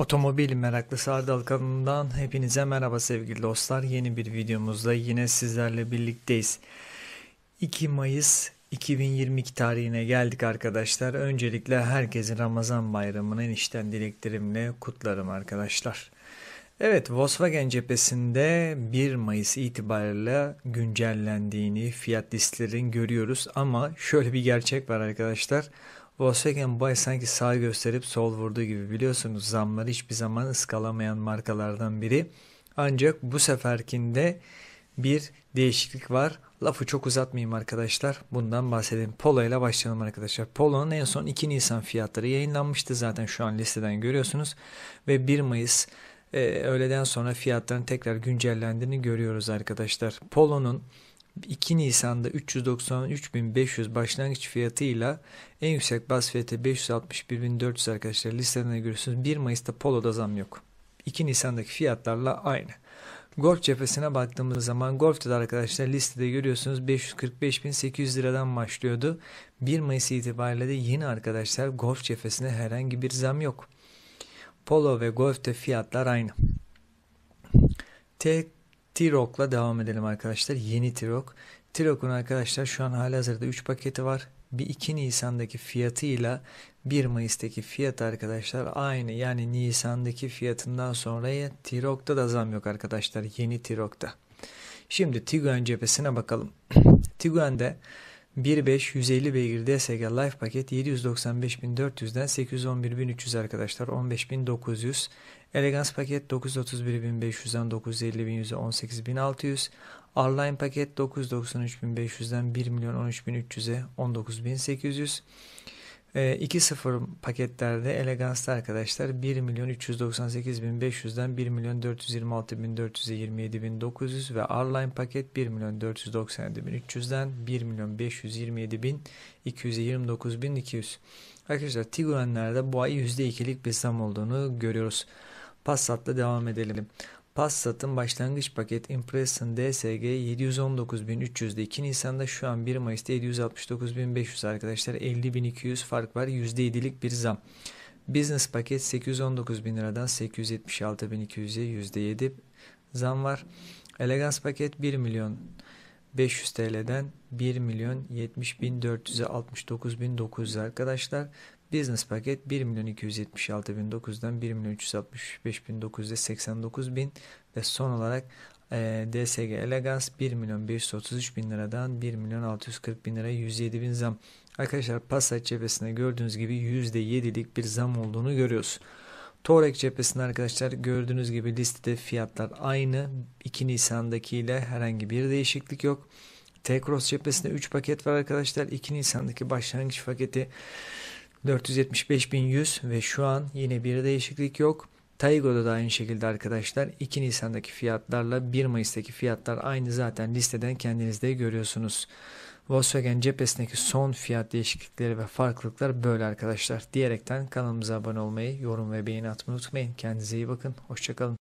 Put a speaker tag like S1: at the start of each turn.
S1: Otomobil meraklısı Ardal kanalından hepinize merhaba sevgili dostlar. Yeni bir videomuzda yine sizlerle birlikteyiz. 2 Mayıs 2022 tarihine geldik arkadaşlar. Öncelikle herkesin Ramazan bayramını enişten dileklerimle kutlarım arkadaşlar. Evet Volkswagen cephesinde 1 Mayıs itibariyle güncellendiğini fiyat listelerin görüyoruz ama şöyle bir gerçek var arkadaşlar. Volkswagen bu ay sanki sağ gösterip sol vurduğu gibi biliyorsunuz zamları hiçbir zaman ıskalamayan markalardan biri. Ancak bu seferkinde bir değişiklik var. Lafı çok uzatmayayım arkadaşlar. Bundan bahsedelim. Polo ile başlayalım arkadaşlar. Polo'nun en son 2 Nisan fiyatları yayınlanmıştı zaten şu an listeden görüyorsunuz. Ve 1 Mayıs e, öğleden sonra fiyatların tekrar güncellendiğini görüyoruz arkadaşlar. Polo'nun 2 Nisan'da 393.500 başlangıç fiyatıyla en yüksek bas fiyatı 561.400 arkadaşlar listelerine görüyorsunuz. 1 Mayıs'ta Polo'da zam yok. 2 Nisan'daki fiyatlarla aynı. Golf cephesine baktığımız zaman Golf'ta da arkadaşlar listede görüyorsunuz 545.800 liradan başlıyordu. 1 Mayıs itibariyle de yine arkadaşlar Golf cephesine herhangi bir zam yok. Polo ve golfte fiyatlar aynı. T T-Rock'la devam edelim arkadaşlar. Yeni T-Rock. T-Rock'un arkadaşlar şu an halihazırda 3 paketi var. Bir 2 Nisan'daki fiyatıyla 1 Mayıs'taki fiyat arkadaşlar aynı. Yani Nisan'daki fiyatından sonra T-Rock'ta da zam yok arkadaşlar. Yeni T-Rock'ta. Şimdi Tiguan cephesine bakalım. Tiguan'de 1.5-150 beygir DSG Life paket 795.400'den 811.300 arkadaşlar 15.900 Elegance paket 931.500'den 950.100'e 18.600 Arline paket 993.500'den 1.013.300'e 19.800 2.0 ee, paketlerde eleganslı arkadaşlar 1 milyon 398 1 milyon 426 ve r paket 1 milyon 497 1 milyon 527 Arkadaşlar Tiguan'larda bu ay %2'lik bir zam olduğunu görüyoruz. Passat'la devam edelim. Passat'ın başlangıç paket Impression DSG 719.300'de 2 Nisan'da şu an 1 Mayıs'ta 769.500 arkadaşlar 50.200 fark var %7'lik bir zam. Business paket 819.000 liradan 876.200'e %7 zam var. Elegance paket 1 milyon 500 TL'den 1 milyon 70 bin arkadaşlar. Business paket 1.276.900'den 1.365.989 bin ve son olarak e, DSG Elegance 1 milyon liradan 1 milyon 640 107 bin zam. Arkadaşlar Passat cephesinde gördüğünüz gibi %7'lik bir zam olduğunu görüyoruz. Torek cephesinde arkadaşlar gördüğünüz gibi listede fiyatlar aynı. 2 Nisan'dakiyle herhangi bir değişiklik yok. T-Cross cephesinde 3 paket var arkadaşlar. 2 Nisan'daki başlangıç paketi 475.100 ve şu an yine bir değişiklik yok. Taygo'da da aynı şekilde arkadaşlar 2 Nisan'daki fiyatlarla 1 Mayıs'taki fiyatlar aynı zaten listeden kendinizde görüyorsunuz. Volkswagen cephesindeki son fiyat değişiklikleri ve farklılıklar böyle arkadaşlar. Diyerekten kanalımıza abone olmayı, yorum ve beğeni atmayı unutmayın. Kendinize iyi bakın. Hoşçakalın.